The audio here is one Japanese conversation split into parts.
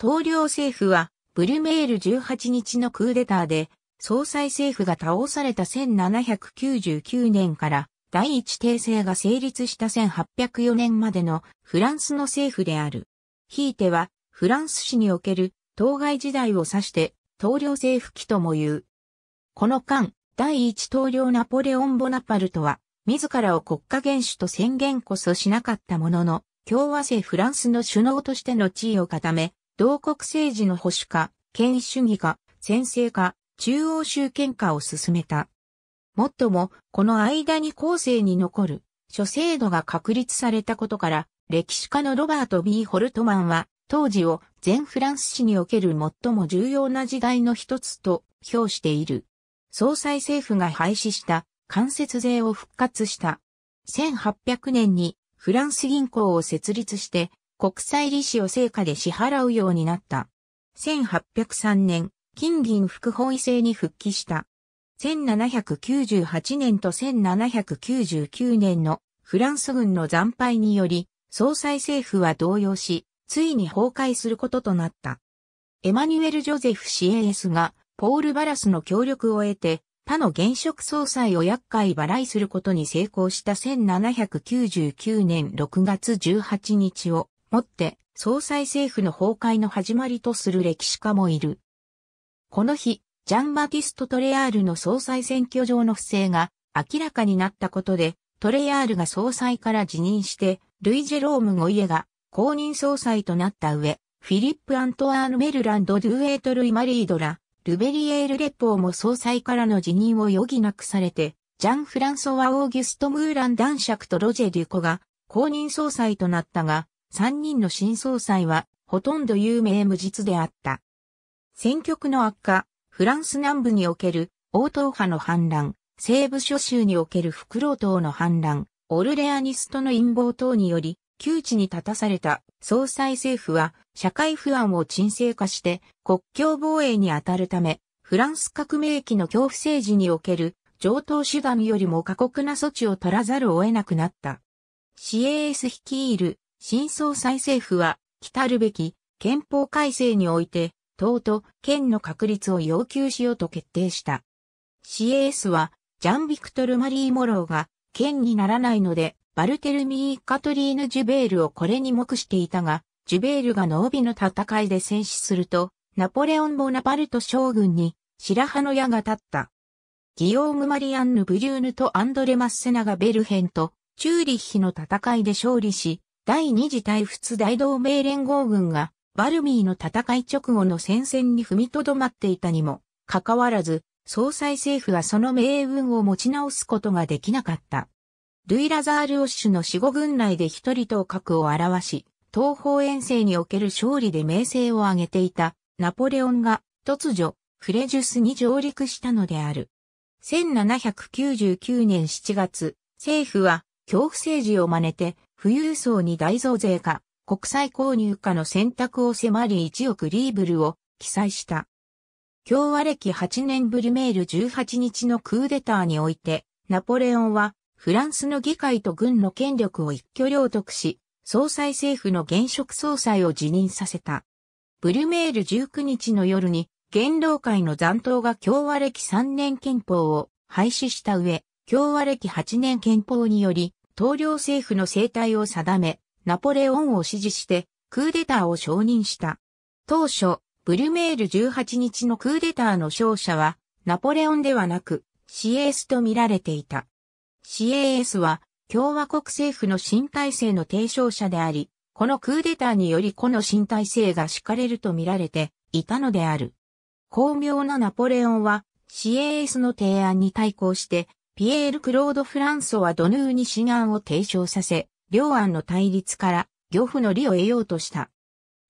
統領政府は、ブルメール18日のクーデターで、総裁政府が倒された1799年から第一帝政が成立した1804年までのフランスの政府である。ひいてはフランス史における当該時代を指して統領政府期とも言う。この間、第一統領ナポレオン・ボナパルトは自らを国家元首と宣言こそしなかったものの、共和制フランスの首脳としての地位を固め、同国政治の保守化、権威主義化、専制化、中央集権化を進めた。もっとも、この間に後世に残る、諸制度が確立されたことから、歴史家のロバート・ B・ ホルトマンは、当時を全フランス史における最も重要な時代の一つと評している。総裁政府が廃止した間接税を復活した。1800年にフランス銀行を設立して国際利子を成果で支払うようになった。1803年、金銀副本位制に復帰した。1798年と1799年のフランス軍の惨敗により、総裁政府は動揺し、ついに崩壊することとなった。エマニュエル・ジョゼフ・シエースが、ポール・バラスの協力を得て、他の現職総裁を厄介払いすることに成功した1799年6月18日を、もって総裁政府の崩壊の始まりとする歴史家もいる。この日、ジャンバティスト・トレアールの総裁選挙上の不正が明らかになったことで、トレアールが総裁から辞任して、ルイ・ジェローム・ゴイエが公認総裁となった上、フィリップ・アントワーヌ・メルランド・ドゥエート・ルイ・マリードラ、ルベリエール・レポーも総裁からの辞任を余儀なくされて、ジャン・フランソワ・オーギュスト・ムーラン男爵とロジェ・デュコが公認総裁となったが、三人の新総裁は、ほとんど有名無実であった。戦局の悪化、フランス南部における王党派の反乱、西部諸州におけるフ老党の反乱、オルレアニストの陰謀等により、窮地に立たされた総裁政府は社会不安を沈静化して国境防衛に当たるため、フランス革命期の恐怖政治における上等手段よりも過酷な措置を取らざるを得なくなった。CAS 率いる新総裁政府は、来るべき憲法改正において、党と県の確立を要求しようと決定した。CAS は、ジャン・ビクトル・マリー・モローが、県にならないので、バルテルミー・カトリーヌ・ジュベールをこれに目していたが、ジュベールが濃尾の戦いで戦死すると、ナポレオン・ボナパルト将軍に白羽の矢が立った。ギオーム・マリアンヌ・ブリューヌとアンドレ・マッセナがベルヘンとチューリッヒの戦いで勝利し、第二次大仏大同盟連合軍が、バルミーの戦い直後の戦線に踏みとどまっていたにも、かかわらず、総裁政府はその命運を持ち直すことができなかった。ルイ・ラザール・オッシュの死後軍内で一人頭角を表し、東方遠征における勝利で名声を上げていたナポレオンが突如フレジュスに上陸したのである。1799年7月、政府は恐怖政治を真似て富裕層に大増税か、国際購入かの選択を迫り1億リーブルを記載した。共和歴8年ぶりメール18日のクーデターにおいて、ナポレオンはフランスの議会と軍の権力を一挙領得し、総裁政府の現職総裁を辞任させた。ブルメール19日の夜に、元老会の残党が共和歴3年憲法を廃止した上、共和歴8年憲法により、統領政府の生態を定め、ナポレオンを支持して、クーデターを承認した。当初、ブルメール18日のクーデターの勝者は、ナポレオンではなく、CAS と見られていた。CAS は、共和国政府の新体制の提唱者であり、このクーデターによりこの新体制が敷かれると見られていたのである。巧妙なナポレオンは CAS の提案に対抗してピエール・クロード・フランソはドヌーに新案を提唱させ、両案の対立から、漁夫の利を得ようとした。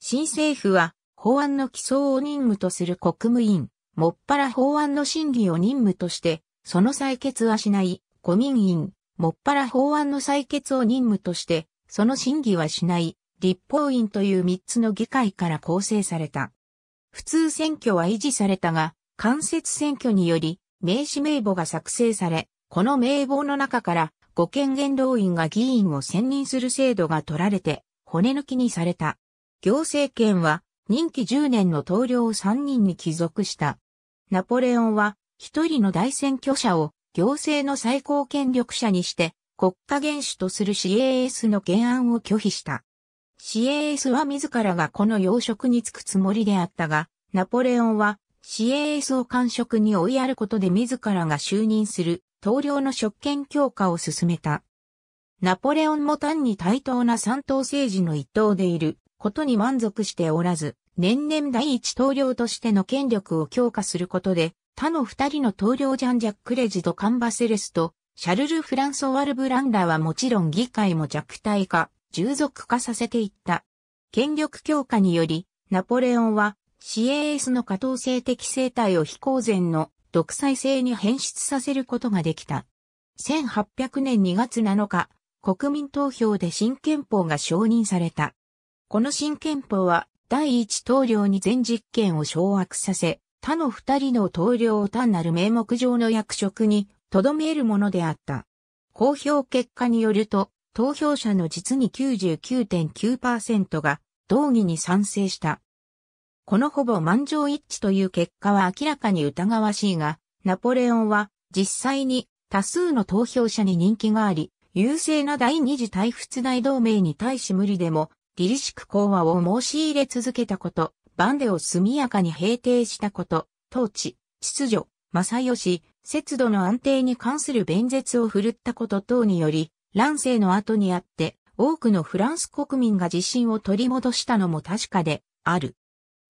新政府は、法案の起草を任務とする国務院、もっぱら法案の審議を任務として、その採決はしない、古民院、もっぱら法案の採決を任務として、その審議はしない、立法院という三つの議会から構成された。普通選挙は維持されたが、間接選挙により、名刺名簿が作成され、この名簿の中から、五権元老院が議員を選任する制度が取られて、骨抜きにされた。行政権は、任期10年の投了を3人に帰属した。ナポレオンは、一人の大選挙者を、行政の最高権力者にして、国家元首とする CAS の原案を拒否した。CAS は自らがこの要職に就くつもりであったが、ナポレオンは CAS を官職に追いやることで自らが就任する統領の職権強化を進めた。ナポレオンも単に対等な三党政治の一党でいることに満足しておらず、年々第一統領としての権力を強化することで、他の二人の統領ジャンジャック・レジド・カンバセレスと、シャルル・フランソワル・ブランラはもちろん議会も弱体化、従属化させていった。権力強化により、ナポレオンは CAS の可等性的生態を非公然の独裁制に変質させることができた。1800年2月7日、国民投票で新憲法が承認された。この新憲法は、第一統領に全実権を掌握させ、他の二人の統領を単なる名目上の役職に留めるものであった。公表結果によると、投票者の実に99.9%が同義に賛成した。このほぼ満場一致という結果は明らかに疑わしいが、ナポレオンは実際に多数の投票者に人気があり、優勢な第二次大仏大同盟に対し無理でも、凛リシ講和を申し入れ続けたこと、バンデを速やかに平定したこと、統治、秩序、正義、節度の安定に関する弁舌を振るったこと等により、乱世の後にあって、多くのフランス国民が自信を取り戻したのも確かである。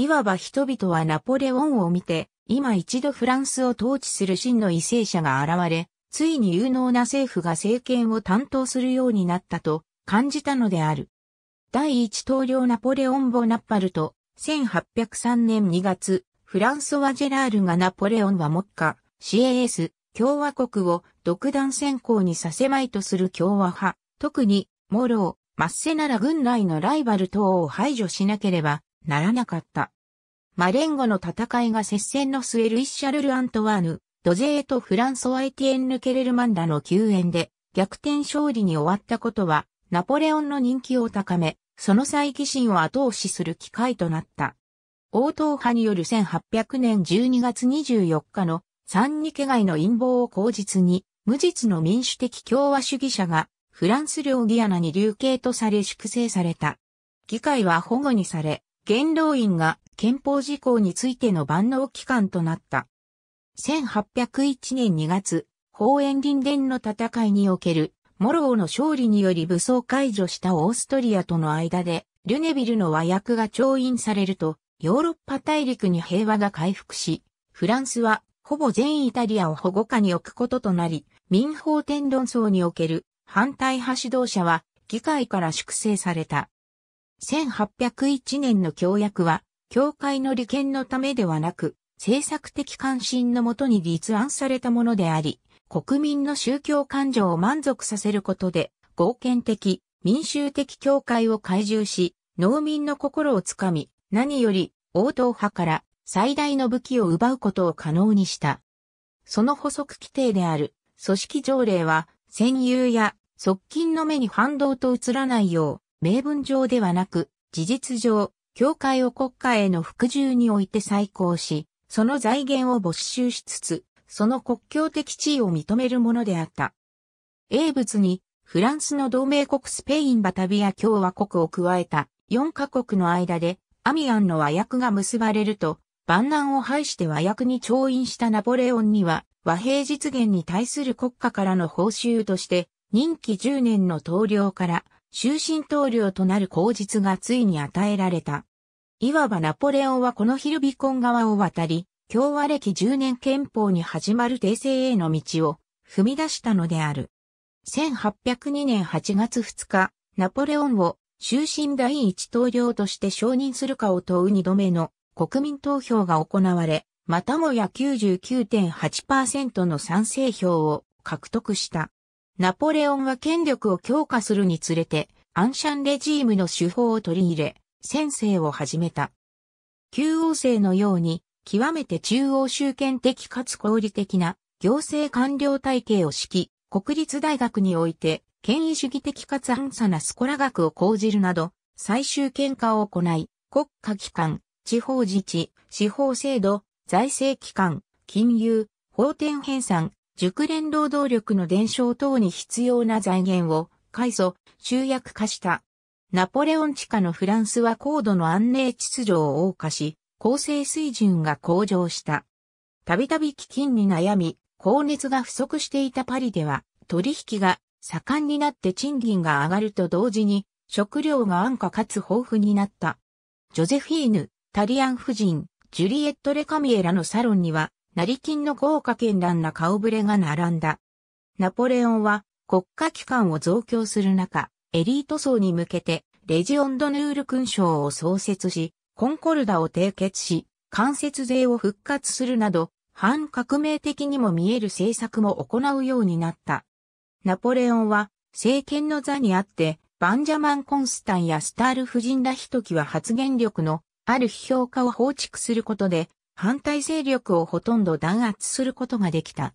いわば人々はナポレオンを見て、今一度フランスを統治する真の為政者が現れ、ついに有能な政府が政権を担当するようになったと感じたのである。第一統領ナポレオン・ボナッパルト、1803年2月、フランソワ・ジェラールがナポレオンは目下、CAS、共和国を独断専行にさせまいとする共和派、特に、モロー、マッセナラ軍内のライバル等を排除しなければ、ならなかった。マレンゴの戦いが接戦の末ルイッシャルル・アントワーヌ、ドジェーとフランソワ・エティエンヌ・ケレルマンダの救援で逆転勝利に終わったことは、ナポレオンの人気を高め、その再起心を後押しする機会となった。応答派による1800年12月24日の三二家外の陰謀を口実に、無実の民主的共和主義者がフランス領ギアナに流刑とされ粛清された。議会は保護にされ、元老院が憲法事項についての万能機関となった。1801年2月、法園林殿の戦いにおける、モローの勝利により武装解除したオーストリアとの間で、ルネビルの和訳が調印されると、ヨーロッパ大陸に平和が回復し、フランスはほぼ全イタリアを保護下に置くこととなり、民法天論争における反対派指導者は議会から粛清された。1801年の協約は、教会の利権のためではなく、政策的関心のもとに立案されたものであり、国民の宗教感情を満足させることで、合憲的、民衆的教会を懐柔し、農民の心をつかみ、何より、王党派から最大の武器を奪うことを可能にした。その補足規定である、組織条例は、戦友や側近の目に反動と移らないよう、名分上ではなく、事実上、教会を国家への服従において再興し、その財源を没収しつつ、その国境的地位を認めるものであった。英仏に、フランスの同盟国スペインバタビア共和国を加えた4カ国の間で、アミアンの和訳が結ばれると、万難を排して和訳に調印したナポレオンには、和平実現に対する国家からの報酬として、任期10年の投了から、終身投了となる口実がついに与えられた。いわばナポレオンはこのヒルビコン側を渡り、共和歴10年憲法に始まる訂正への道を踏み出したのである。1802年8月2日、ナポレオンを終身第一投了として承認するかを問う2度目の国民投票が行われ、またもや99.8%の賛成票を獲得した。ナポレオンは権力を強化するにつれて、アンシャンレジームの手法を取り入れ、先制を始めた。旧王政のように、極めて中央集権的かつ合理的な行政官僚体系を敷き、国立大学において、権威主義的かつ暗さなスコラ学を講じるなど、最終権化を行い、国家機関、地方自治、司法制度、財政機関、金融、法典編纂、熟練労働力の伝承等に必要な財源を、改組、集約化した。ナポレオン地下のフランスは高度の安寧秩序を謳歌し、構成水準が向上した。たびたび基金に悩み、高熱が不足していたパリでは、取引が盛んになって賃金が上がると同時に、食料が安価かつ豊富になった。ジョゼフィーヌ、タリアン夫人、ジュリエット・レカミエラのサロンには、成金の豪華絢爛な顔ぶれが並んだ。ナポレオンは国家機関を増強する中、エリート層に向けてレジオンドヌール勲章を創設し、コンコルダを締結し、間接税を復活するなど、反革命的にも見える政策も行うようになった。ナポレオンは政権の座にあって、バンジャマン・コンスタンやスタール夫人らひときわ発言力のある批評家を放逐することで、反対勢力をほとんど弾圧することができた。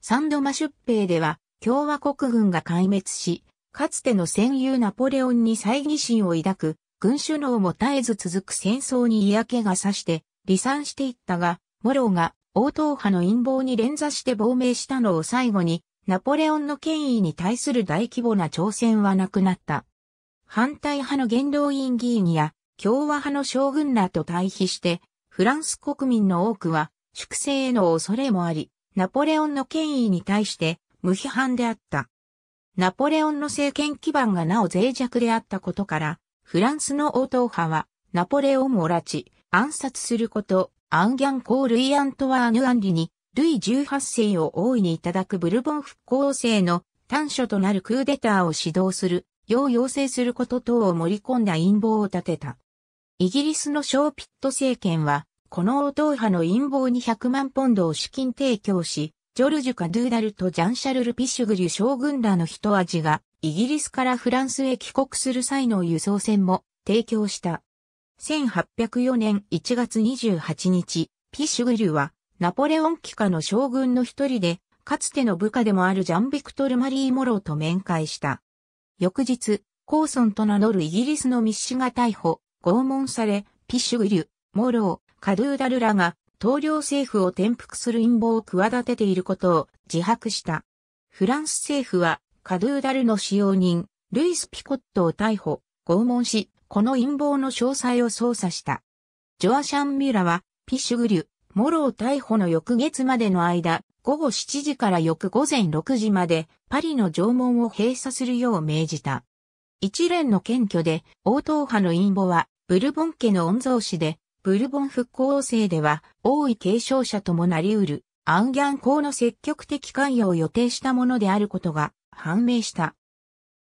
サンドマ出兵では共和国軍が壊滅し、かつての戦友ナポレオンに猜疑心を抱く、軍首脳も絶えず続く戦争に嫌気がさして離散していったが、モローが応答派の陰謀に連座して亡命したのを最後に、ナポレオンの権威に対する大規模な挑戦はなくなった。反対派の元老院議員や共和派の将軍らと対比して、フランス国民の多くは、粛清への恐れもあり、ナポレオンの権威に対して無批判であった。ナポレオンの政権基盤がなお脆弱であったことから、フランスの応答派は、ナポレオンを拉致、暗殺すること、アンギャンコー・ルイ・アントワーヌ・アンリに、ルイ18世を大いにいただくブルボン復興制の短所となるクーデターを指導する、要要請すること等を盛り込んだ陰謀を立てた。イギリスのショーピット政権は、この応答派の陰謀に100万ポンドを資金提供し、ジョルジュ・カドゥーダルとジャンシャルル・ピッシュグリュ将軍らの一味が、イギリスからフランスへ帰国する際の輸送船も提供した。1804年1月28日、ピッシュグリュは、ナポレオン期下の将軍の一人で、かつての部下でもあるジャン・ビクトル・マリー・モローと面会した。翌日、コーソンと名乗るイギリスの密使が逮捕、拷問され、ピシュグリュ、モロー、カドゥーダルらが、統領政府を転覆する陰謀を企てていることを自白した。フランス政府は、カドゥーダルの使用人、ルイス・ピコットを逮捕、拷問し、この陰謀の詳細を捜査した。ジョアシャン・ミュラは、ピシュグリュ、モロー逮捕の翌月までの間、午後7時から翌午前6時まで、パリの城門を閉鎖するよう命じた。一連の検挙で、王党派の陰謀は、ブルボン家の御曹司で、ブルボン復興王政では、王位継承者ともなり得る、アンギャン公の積極的関与を予定したものであることが判明した。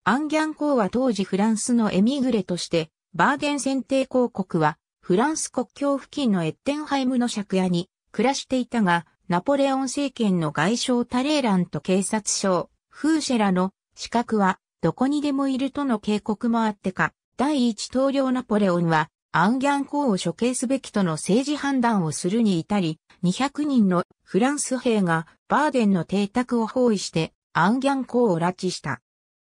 アンギャン公は当時フランスのエミグレとして、バーデン選定公国は、フランス国境付近のエッテンハイムの借家に暮らしていたが、ナポレオン政権の外相タレーランと警察省、フーシェラの資格はどこにでもいるとの警告もあってか、第一統領ナポレオンは、アンギャン公を処刑すべきとの政治判断をするに至り、200人のフランス兵がバーデンの邸宅を包囲してアンギャン公を拉致した。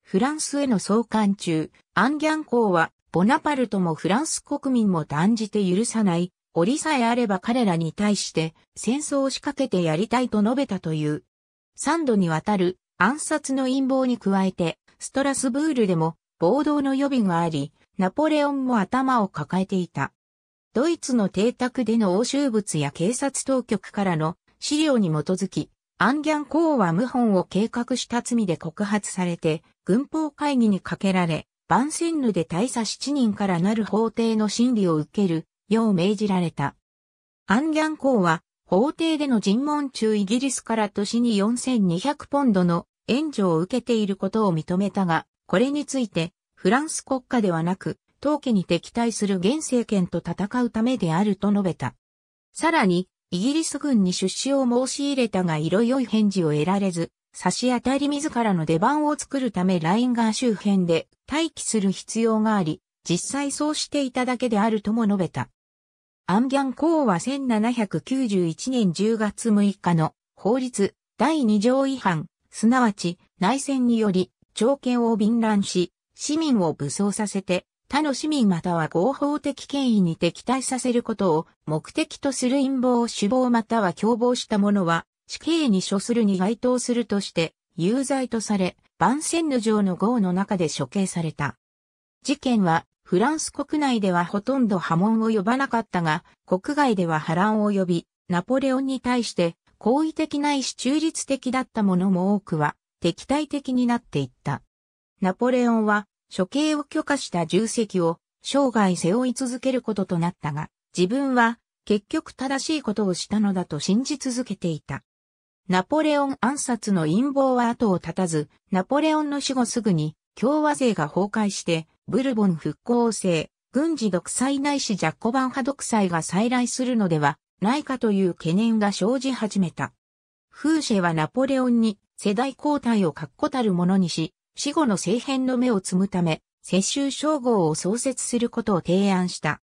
フランスへの送還中、アンギャン公はボナパルトもフランス国民も断じて許さない、折さえあれば彼らに対して戦争を仕掛けてやりたいと述べたという。3度にわたる暗殺の陰謀に加えてストラスブールでも暴動の予備があり、ナポレオンも頭を抱えていた。ドイツの邸宅での押収物や警察当局からの資料に基づき、アンギャン公は謀反を計画した罪で告発されて、軍法会議にかけられ、バンセンヌで大佐7人からなる法廷の審理を受けるよう命じられた。アンギャン公は法廷での尋問中イギリスから年に4200ポンドの援助を受けていることを認めたが、これについて、フランス国家ではなく、当家に敵対する現政権と戦うためであると述べた。さらに、イギリス軍に出資を申し入れたが色良い返事を得られず、差し当たり自らの出番を作るためラインガー周辺で待機する必要があり、実際そうしていただけであるとも述べた。アンギャン公は1791年10月6日の法律第2条違反すなわち内戦により、朝廷を敏乱し、市民を武装させて、他の市民または合法的権威に敵対させることを目的とする陰謀を首謀または共謀した者は死刑に処するに該当するとして有罪とされ、万千の城の号の中で処刑された。事件はフランス国内ではほとんど波紋を呼ばなかったが、国外では波乱を呼び、ナポレオンに対して好意的ないし中立的だったものも多くは敵対的になっていった。ナポレオンは処刑を許可した重責を生涯背負い続けることとなったが、自分は結局正しいことをしたのだと信じ続けていた。ナポレオン暗殺の陰謀は後を絶たず、ナポレオンの死後すぐに共和勢が崩壊して、ブルボン復興制、軍事独裁ないしジャッコバン派独裁が再来するのではないかという懸念が生じ始めた。フーシェはナポレオンに世代交代を確固たるものにし、死後の政変の目をつむため、世襲称号を創設することを提案した。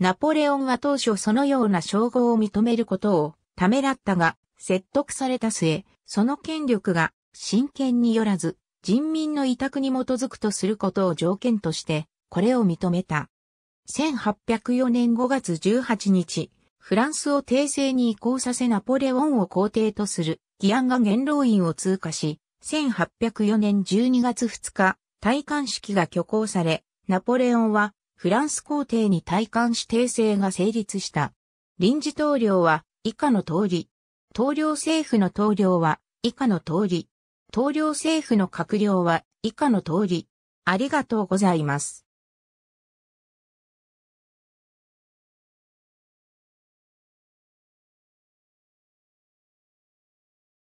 ナポレオンは当初そのような称号を認めることをためらったが、説得された末、その権力が真剣によらず、人民の委託に基づくとすることを条件として、これを認めた。1804年5月18日、フランスを帝政に移行させナポレオンを皇帝とする議案が元老院を通過し、1804年12月2日、戴冠式が挙行され、ナポレオンはフランス皇帝に戴冠し帝政が成立した。臨時統領は以下の通り。統領政府の統領は以下の通り。統領政府の閣僚は以下の通り。ありがとうございます。